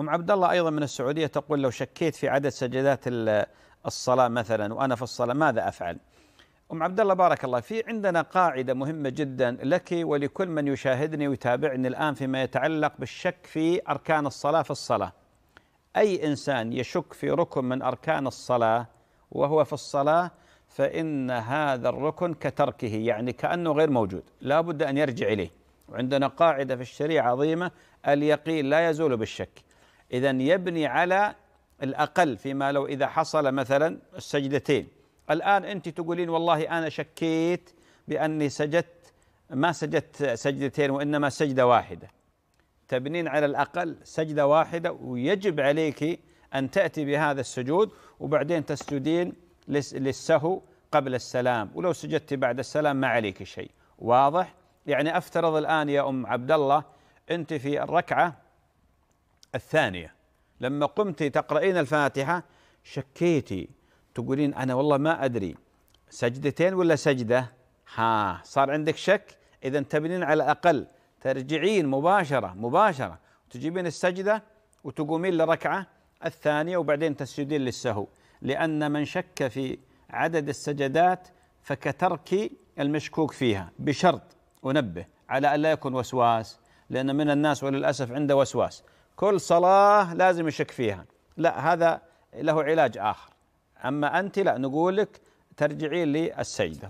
أم عبد الله أيضا من السعودية تقول لو شكيت في عدد سجدات الصلاة مثلا وأنا في الصلاة ماذا أفعل؟ أم عبد الله بارك الله في عندنا قاعدة مهمة جدا لك ولكل من يشاهدني ويتابعني الآن فيما يتعلق بالشك في أركان الصلاة في الصلاة أي إنسان يشك في ركن من أركان الصلاة وهو في الصلاة فإن هذا الركن كتركه يعني كأنه غير موجود لا بد أن يرجع إليه وعندنا قاعدة في الشريعة عظيمة اليقين لا يزول بالشك إذا يبني على الأقل فيما لو إذا حصل مثلا السجدتين الآن أنت تقولين والله أنا شكيت بأني سجدت ما سجدت سجدتين وإنما سجدة واحدة تبنين على الأقل سجدة واحدة ويجب عليك أن تأتي بهذا السجود وبعدين تسجدين للسهو قبل السلام ولو سجدت بعد السلام ما عليك شيء واضح يعني أفترض الآن يا أم عبد الله أنت في الركعة الثانية لما قمت تقرأين الفاتحة شكيتي تقولين أنا والله ما أدري سجدتين ولا سجدة ها صار عندك شك إذا تبنين على الأقل ترجعين مباشرة مباشرة تجيبين السجدة وتقومين للركعة الثانية وبعدين تسجدين للسهو لأن من شك في عدد السجدات فكترك المشكوك فيها بشرط أنبه على أن لا يكون وسواس لأن من الناس وللأسف عنده وسواس كل صلاة لازم يشك فيها لا هذا له علاج آخر أما أنت لا نقول لك ترجعين للسجدة